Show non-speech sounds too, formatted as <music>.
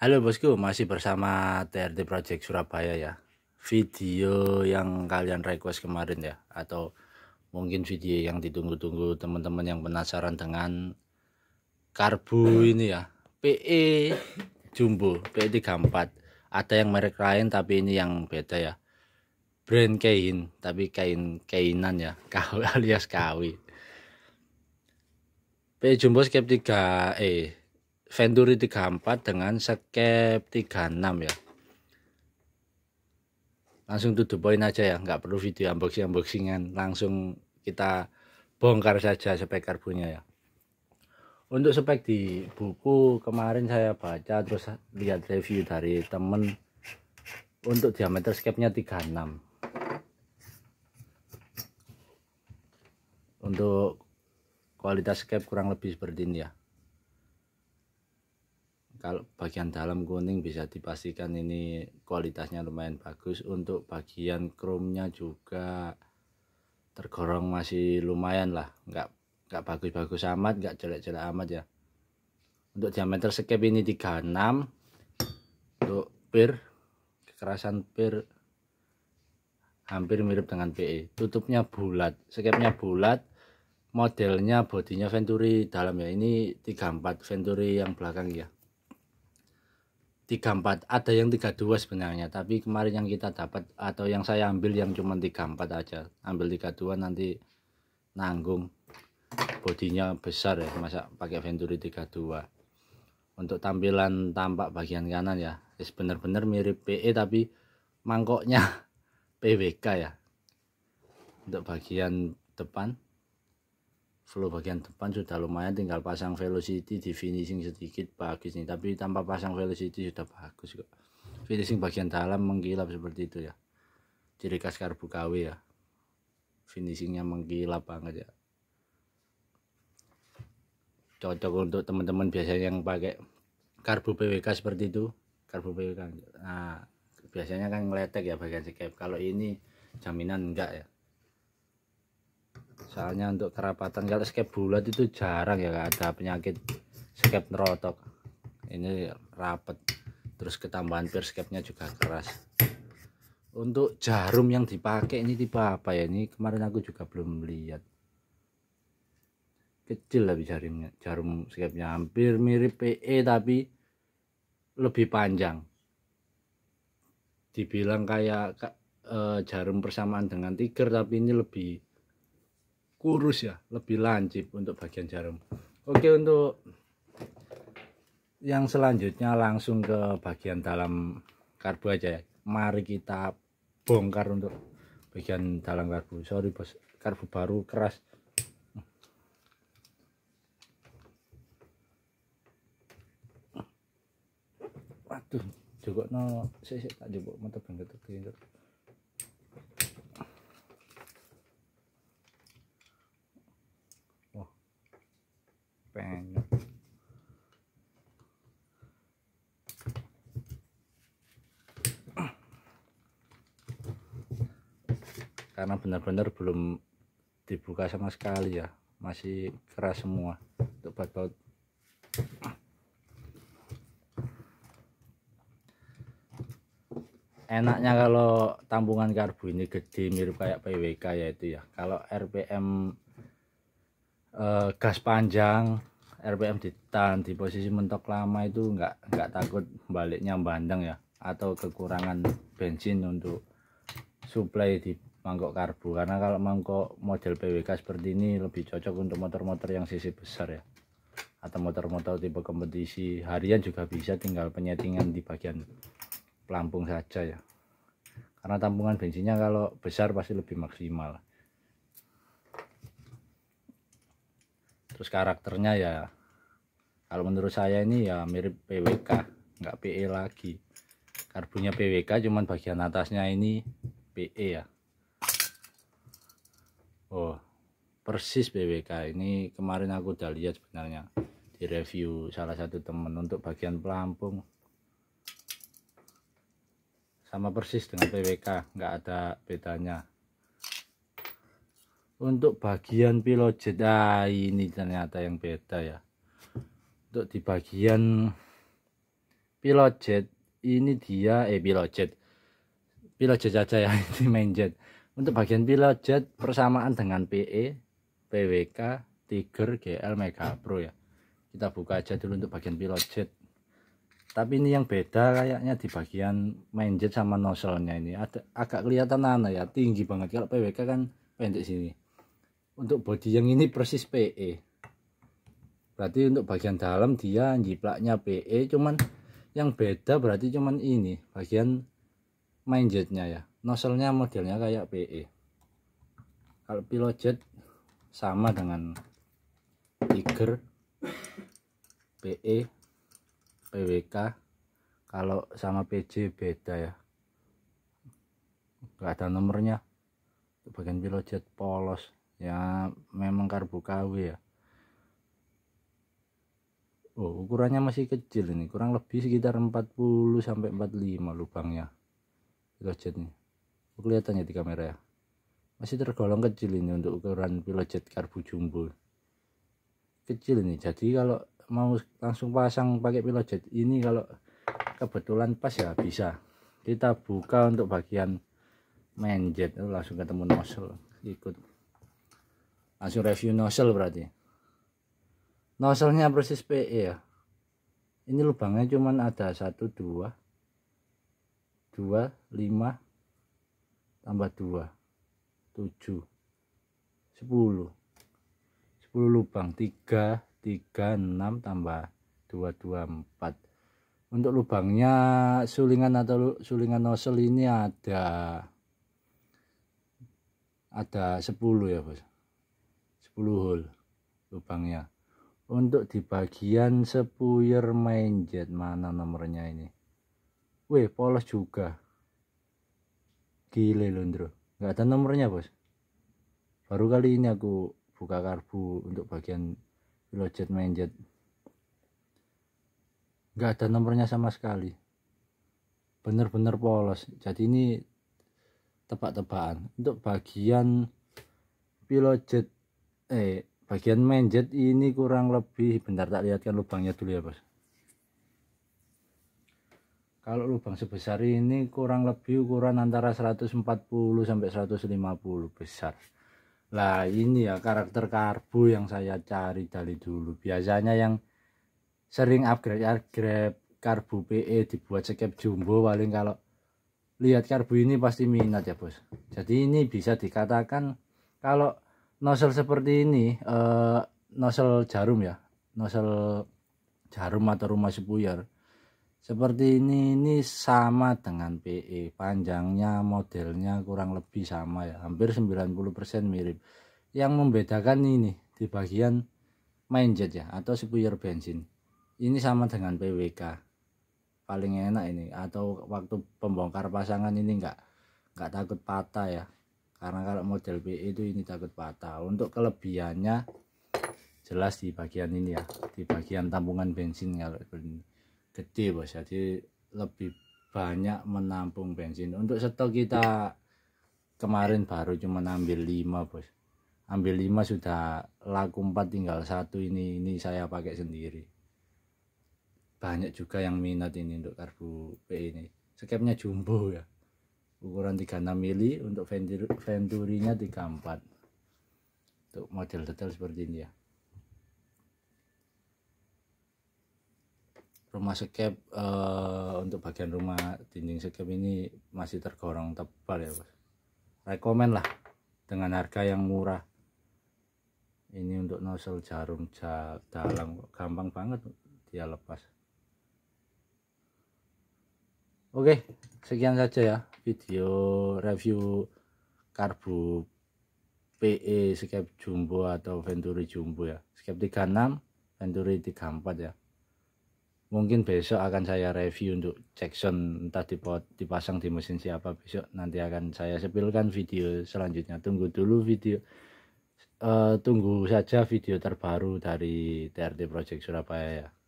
Halo bosku, masih bersama TRT Project Surabaya ya. Video yang kalian request kemarin ya, atau mungkin video yang ditunggu-tunggu teman-teman yang penasaran dengan karbu ini ya, PE Jumbo, PE 34. Ada yang merek lain tapi ini yang beda ya. Brand kain, tapi kain kainan ya, <laughs> kawi alias kawi. PE Jumbo Skeptika, 3E Venturi 34 dengan skep 36 ya langsung to the point aja ya nggak perlu video unboxing unboxingan langsung kita bongkar saja spek karbunya ya untuk spek di buku kemarin saya baca terus lihat review dari temen untuk diameter skepnya 36 untuk kualitas skep kurang lebih seperti ini ya kalau bagian dalam kuning bisa dipastikan ini kualitasnya lumayan bagus untuk bagian chrome-nya juga tergorong masih lumayan lah nggak nggak bagus-bagus amat nggak jelek-jelek amat ya untuk diameter skep ini 36 untuk pir kekerasan pir hampir mirip dengan PE tutupnya bulat skepnya bulat modelnya bodinya Venturi dalam ya ini 34 Venturi yang belakang ya 34 ada yang tiga dua sebenarnya tapi kemarin yang kita dapat atau yang saya ambil yang cuma 34 aja ambil 32 nanti nanggung bodinya besar ya masa pakai Venturi tiga dua untuk tampilan tampak bagian kanan ya yes, benar-benar mirip PE tapi mangkoknya <laughs> PWK ya untuk bagian depan flow bagian depan sudah lumayan tinggal pasang velocity di finishing sedikit bagus nih tapi tanpa pasang velocity sudah bagus kok finishing bagian dalam mengkilap seperti itu ya ciri khas karbu KW ya finishingnya mengkilap banget ya cocok untuk teman-teman biasanya yang pakai karbu PWK seperti itu karbu PWK nah biasanya kan ngeletek ya bagian sikap. kalau ini jaminan enggak ya soalnya untuk kerapatan kalau skep bulat itu jarang ya ada penyakit skep nerotok ini rapet terus ketambahan pier skepnya juga keras untuk jarum yang dipakai ini tipe apa ya ini kemarin aku juga belum lihat kecil lebih jarumnya jarum skepnya hampir mirip PE tapi lebih panjang dibilang kayak eh, jarum persamaan dengan tiger tapi ini lebih kurus ya lebih lancip untuk bagian jarum oke untuk yang selanjutnya langsung ke bagian dalam karbu aja ya mari kita bongkar untuk bagian dalam karbu sorry bos karbu baru keras waduh juga no saya tak coba mata banget karena benar-benar belum dibuka sama sekali ya masih keras semua untuk baut-baut enaknya kalau tambungan karbu ini gede mirip kayak PWK ya itu ya kalau RPM eh, gas panjang RPM ditahan di posisi mentok lama itu nggak nggak takut baliknya bandeng ya atau kekurangan bensin untuk suplai di mangkok karbu karena kalau mangkok model PWK seperti ini lebih cocok untuk motor-motor yang sisi besar ya atau motor-motor tipe kompetisi harian juga bisa tinggal penyetingan di bagian pelampung saja ya karena tampungan bensinnya kalau besar pasti lebih maksimal terus karakternya ya kalau menurut saya ini ya mirip PWK nggak PE lagi karbunya PWK cuman bagian atasnya ini PE ya oh persis BWK ini kemarin aku udah lihat sebenarnya di review salah satu temen untuk bagian pelampung sama persis dengan PWK nggak ada bedanya untuk bagian pilojet ah, ini ternyata yang beda ya untuk di bagian pilojet ini dia eh pilojet pilojet aja ya <laughs> ini main jet untuk bagian pilot jet persamaan dengan PE, PWK, Tiger, GL, Mega Pro ya. Kita buka aja dulu untuk bagian pilot jet. Tapi ini yang beda kayaknya di bagian main jet sama nozzle-nya ini. Ada agak kelihatan aneh ya, tinggi banget. Kalau PWK kan pendek sini. Untuk body yang ini persis PE. Berarti untuk bagian dalam dia jiplaknya PE, cuman yang beda berarti cuman ini bagian main jetnya ya nozzle-nya modelnya kayak PE kalau pilojet sama dengan Tiger PE PWK kalau sama PJ beda ya enggak ada nomornya bagian pilojet polos ya memang karbu KW ya Oh, ukurannya masih kecil ini kurang lebih sekitar 40 sampai 45 lubangnya pilojet nih kelihatan ya di kamera ya masih tergolong kecil ini untuk ukuran pilojet karbu jumbo kecil ini jadi kalau mau langsung pasang pakai pilojet ini kalau kebetulan pas ya bisa kita buka untuk bagian main jet itu langsung ketemu nozzle ikut langsung review nozzle berarti nozzle-nya persis PE ya ini lubangnya cuman ada satu dua dua lima tambah 2 7 10 10 lubang 3 3 6 tambah 2 2 4 untuk lubangnya sulingan atau sulingan nozzle ini ada ada 10 ya bos 10 hole lubangnya untuk di bagian sepuyer main jet mana nomornya ini weh polos juga gile londro nggak ada nomornya bos baru kali ini aku buka karbu untuk bagian pilojet manjet, nggak ada nomornya sama sekali bener-bener polos jadi ini tebak-tebakan untuk bagian pilojet eh bagian manjet ini kurang lebih bentar tak lihatkan lubangnya dulu ya bos kalau lubang sebesar ini kurang lebih ukuran antara 140 sampai 150 besar lah ini ya karakter karbu yang saya cari dari dulu biasanya yang sering upgrade upgrade karbu PE dibuat skep jumbo paling kalau lihat karbu ini pasti minat ya bos jadi ini bisa dikatakan kalau nozzle seperti ini eh, nozzle jarum ya nozzle jarum atau rumah sepuyar seperti ini ini sama dengan PE panjangnya modelnya kurang lebih sama ya hampir 90% mirip yang membedakan ini di bagian main jet ya atau spuyer bensin ini sama dengan PWK paling enak ini atau waktu pembongkar pasangan ini enggak enggak takut patah ya karena kalau model PE itu ini takut patah untuk kelebihannya jelas di bagian ini ya di bagian tampungan bensin kalau ini gede bos jadi lebih banyak menampung bensin untuk stok kita kemarin baru cuma ambil 5 bos ambil 5 sudah laku 4 tinggal satu ini ini saya pakai sendiri banyak juga yang minat ini untuk karbu P ini skepnya jumbo ya ukuran 36 mili untuk venturinya 34 untuk model detail seperti ini ya rumah sekep uh, untuk bagian rumah dinding sekep ini masih tergolong tebal ya bos rekomen lah dengan harga yang murah ini untuk nozzle jarum dalam gampang banget dia lepas oke sekian saja ya video review karbu PE skep jumbo atau venturi jumbo ya skep 36 venturi 34 ya mungkin besok akan saya review untuk Jackson entah dipasang di mesin siapa besok nanti akan saya sepilkan video selanjutnya tunggu dulu video uh, tunggu saja video terbaru dari TRT Project Surabaya ya